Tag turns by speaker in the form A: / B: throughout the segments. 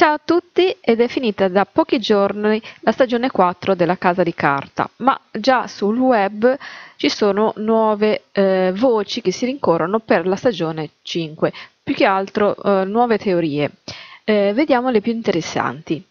A: Ciao a tutti ed è finita da pochi giorni la stagione 4 della Casa di Carta, ma già sul web ci sono nuove eh, voci che si rincorrono per la stagione 5, più che altro eh, nuove teorie. Eh, vediamo le più interessanti.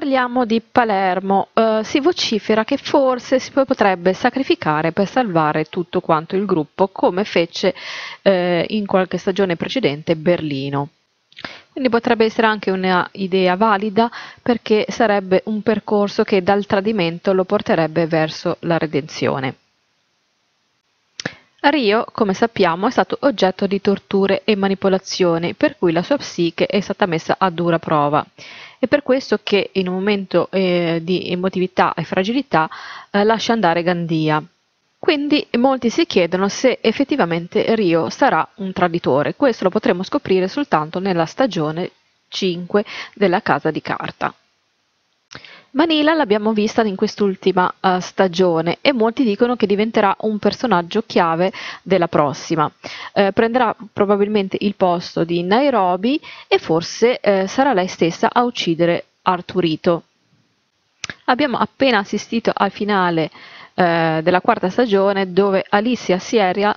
A: Parliamo di Palermo, uh, si vocifera che forse si potrebbe sacrificare per salvare tutto quanto il gruppo come fece eh, in qualche stagione precedente Berlino. Quindi potrebbe essere anche un'idea valida perché sarebbe un percorso che dal tradimento lo porterebbe verso la redenzione. Rio, come sappiamo, è stato oggetto di torture e manipolazioni, per cui la sua psiche è stata messa a dura prova. È per questo che in un momento eh, di emotività e fragilità eh, lascia andare Gandia. Quindi molti si chiedono se effettivamente Rio sarà un traditore. Questo lo potremo scoprire soltanto nella stagione 5 della Casa di Carta. Manila l'abbiamo vista in quest'ultima uh, stagione e molti dicono che diventerà un personaggio chiave della prossima. Eh, prenderà probabilmente il posto di Nairobi e forse eh, sarà lei stessa a uccidere Arturito. Abbiamo appena assistito al finale eh, della quarta stagione dove Alicia Sierra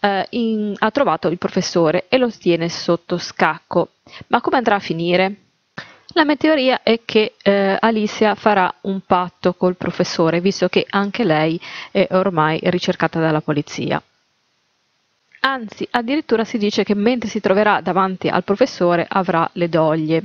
A: eh, in, ha trovato il professore e lo tiene sotto scacco. Ma come andrà a finire? La mia teoria è che eh, Alicia farà un patto col professore, visto che anche lei è ormai ricercata dalla polizia. Anzi, addirittura si dice che mentre si troverà davanti al professore avrà le doglie.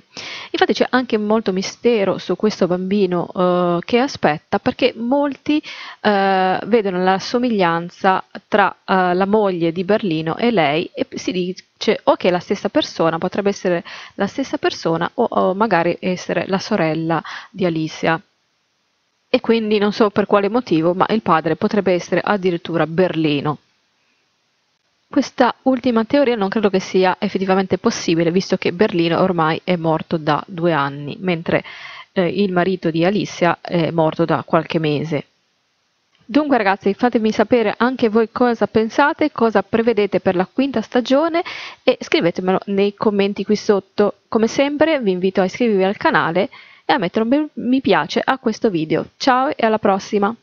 A: Infatti c'è anche molto mistero su questo bambino eh, che aspetta perché molti eh, vedono la somiglianza tra eh, la moglie di Berlino e lei e si dice o che è la stessa persona, potrebbe essere la stessa persona o, o magari essere la sorella di Alicia e quindi non so per quale motivo, ma il padre potrebbe essere addirittura Berlino. Questa ultima teoria non credo che sia effettivamente possibile, visto che Berlino ormai è morto da due anni, mentre eh, il marito di Alicia è morto da qualche mese. Dunque ragazzi fatemi sapere anche voi cosa pensate, cosa prevedete per la quinta stagione e scrivetemelo nei commenti qui sotto. Come sempre vi invito a iscrivervi al canale e a mettere un bel mi piace a questo video. Ciao e alla prossima!